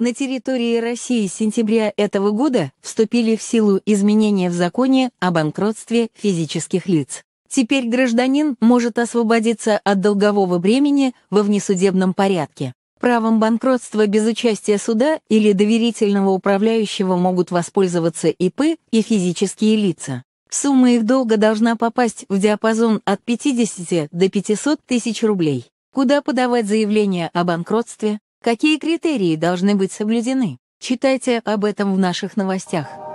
На территории России с сентября этого года вступили в силу изменения в законе о банкротстве физических лиц. Теперь гражданин может освободиться от долгового бремени во внесудебном порядке. Правом банкротства без участия суда или доверительного управляющего могут воспользоваться ИП и физические лица. Сумма их долга должна попасть в диапазон от 50 до 500 тысяч рублей. Куда подавать заявление о банкротстве? Какие критерии должны быть соблюдены? Читайте об этом в наших новостях.